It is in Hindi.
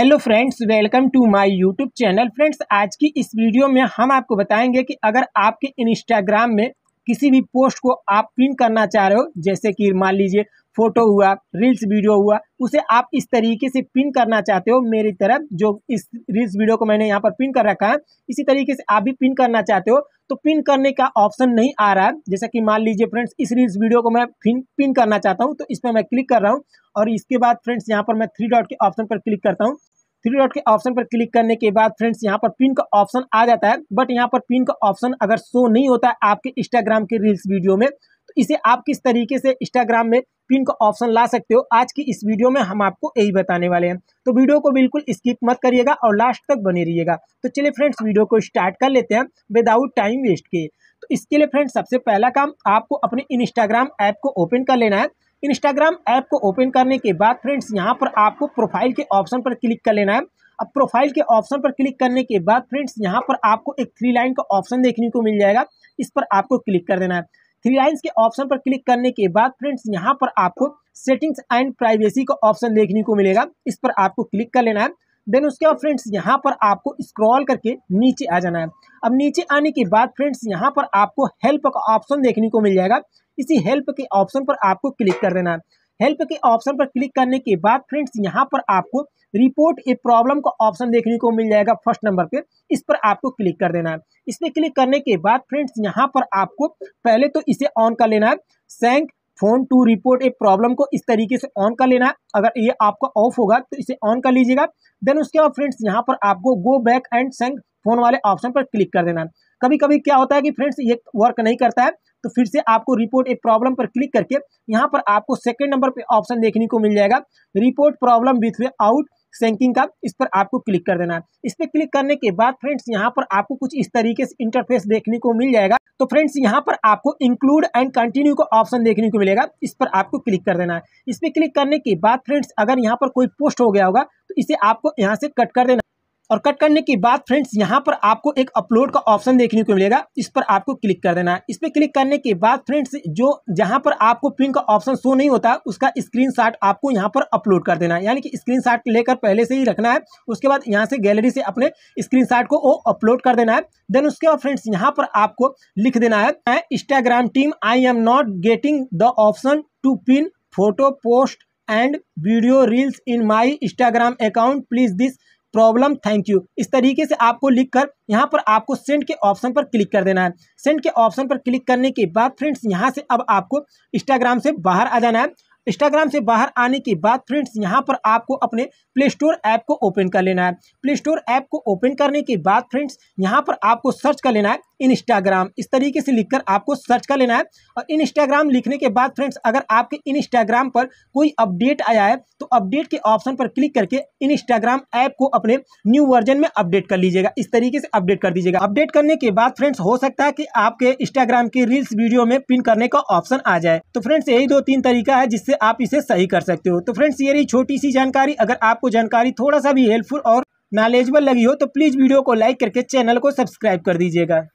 hello friends welcome to my YouTube channel friends आज की इस वीडियो में हम आपको बताएंगे कि अगर आपके इंस्टाग्राम में किसी भी पोस्ट को आप पिन करना चाह रहे हो जैसे कि मान लीजिए फोटो हुआ रील्स वीडियो हुआ उसे आप इस तरीके से पिन करना चाहते हो मेरी तरफ जो इस रील्स वीडियो को मैंने यहाँ पर पिन कर रखा है इसी तरीके से आप भी पिन करना चाहते हो तो पिन करने का ऑप्शन नहीं आ रहा है जैसा कि मान लीजिए फ्रेंड्स इस रील्स वीडियो को मैं पिन पिन करना चाहता हूँ तो इस पर मैं क्लिक कर रहा हूँ और इसके बाद फ्रेंड्स यहाँ पर मैं थ्री डॉट के ऑप्शन पर क्लिक करता हूँ थ्री डॉट के ऑप्शन पर क्लिक करने के बाद फ्रेंड्स यहाँ पर पिन का ऑप्शन आ जाता है बट यहाँ पर पिन का ऑप्शन अगर शो नहीं होता है आपके इंस्टाग्राम के रील्स वीडियो में तो इसे आप किस तरीके से इंस्टाग्राम में पिन का ऑप्शन ला सकते हो आज की इस वीडियो में हम आपको यही बताने वाले हैं तो वीडियो को बिल्कुल स्किप मत करिएगा और लास्ट तक बने रहिएगा तो चलिए फ्रेंड्स वीडियो को स्टार्ट कर लेते हैं विदाउट टाइम वेस्ट के तो इसके लिए फ्रेंड्स सबसे पहला काम आपको अपने इंस्टाग्राम ऐप को ओपन कर लेना है इंस्टाग्राम ऐप को ओपन करने के बाद फ्रेंड्स यहाँ पर आपको प्रोफाइल के ऑप्शन पर क्लिक कर लेना है अब प्रोफाइल के ऑप्शन पर क्लिक करने के बाद फ्रेंड्स यहाँ पर आपको एक थ्री लाइन का ऑप्शन देखने को मिल जाएगा इस पर आपको क्लिक कर देना है थ्री लाइन्स के ऑप्शन पर क्लिक करने के बाद फ्रेंड्स यहाँ पर आपको सेटिंग्स एंड प्राइवेसी का ऑप्शन देखने को मिलेगा इस पर आपको क्लिक कर लेना है देन उसके बाद फ्रेंड्स यहाँ पर आपको स्क्रॉल करके नीचे आ जाना है अब नीचे आने के बाद फ्रेंड्स यहाँ पर आपको हेल्प का ऑप्शन देखने को मिल जाएगा इसी हेल्प के ऑप्शन पर आपको क्लिक कर देना है हेल्प के ऑप्शन पर क्लिक करने के बाद फ्रेंड्स यहाँ पर आपको रिपोर्ट ए प्रॉब्लम का ऑप्शन देखने को मिल जाएगा फर्स्ट नंबर पे इस पर आपको क्लिक कर देना है इस पर क्लिक करने के बाद फ्रेंड्स यहाँ पर आपको पहले तो इसे ऑन कर लेना है shake phone to report a problem को इस तरीके से ऑन कर लेना अगर ये आपका ऑफ होगा तो इसे ऑन कर लीजिएगा देन उसके बाद फ्रेंड्स यहाँ पर आपको go back and shake phone वाले ऑप्शन पर क्लिक कर देना कभी कभी क्या होता है कि फ्रेंड्स ये वर्क नहीं करता है तो फिर से आपको रिपोर्ट एक प्रॉब्लम पर क्लिक करके यहाँ पर आपको सेकेंड नंबर पर ऑप्शन देखने को मिल जाएगा report problem without shaking का इस पर आपको क्लिक कर देना है इस पर क्लिक करने के बाद फ्रेंड्स यहाँ पर आपको कुछ इस तरीके से इंटरफेस देखने को मिल जाएगा तो फ्रेंड्स यहाँ पर आपको इंक्लूड एंड कंटिन्यू का ऑप्शन देखने को मिलेगा इस पर आपको क्लिक कर देना है इस पर क्लिक करने के बाद फ्रेंड्स अगर यहाँ पर कोई पोस्ट हो गया होगा तो इसे आपको यहाँ से कट कर देना और कट करने के बाद फ्रेंड्स यहाँ पर आपको एक अपलोड का ऑप्शन देखने को मिलेगा इस पर आपको क्लिक कर देना है इस पर क्लिक करने के बाद फ्रेंड्स जो जहाँ पर आपको पिन का ऑप्शन शो नहीं होता उसका स्क्रीन आपको यहाँ पर अपलोड कर देना है यानी कि स्क्रीन लेकर पहले से ही रखना है उसके बाद यहाँ से गैलरी से अपने स्क्रीन को वो अपलोड कर देना है देन उसके बाद फ्रेंड्स यहाँ पर आपको लिख देना है Instagram team I am not getting the option to pin photo post and video reels in my Instagram account please this problem thank you इस तरीके से आपको लिखकर यहाँ पर आपको सेंड के ऑप्शन पर क्लिक कर देना है सेंड के ऑप्शन पर क्लिक करने के बाद फ्रेंड्स यहाँ से अब आपको इंस्टाग्राम से बाहर आ जाना है इंस्टाग्राम से बाहर आने के बाद फ्रेंड्स यहाँ पर आपको अपने प्ले स्टोर ऐप को ओपन कर लेना है प्ले स्टोर ऐप को ओपन करने के बाद फ्रेंड्स यहाँ पर आपको सर्च कर लेना है इंस्टाग्राम इस तरीके से लिखकर आपको सर्च कर लेना है और इंस्टाग्राम लिखने के बाद फ्रेंड्स अगर आपके इंस्टाग्राम पर कोई अपडेट आया है तो अपडेट के ऑप्शन पर क्लिक करके इंस्टाग्राम ऐप को अपने न्यू वर्जन में अपडेट कर लीजिएगा इस तरीके से अपडेट कर दीजिएगा अपडेट करने के बाद फ्रेंड्स हो सकता है कि आपके इंस्टाग्राम की रील्स वीडियो में पिन करने का ऑप्शन आ जाए तो फ्रेंड्स यही दो तीन तरीका है जिससे आप इसे सही कर सकते हो तो फ्रेंड्स ये रही छोटी सी जानकारी अगर आपको जानकारी थोड़ा सा भी हेल्पफुल और नॉलेजबल लगी हो तो प्लीज़ वीडियो को लाइक करके चैनल को सब्सक्राइब कर दीजिएगा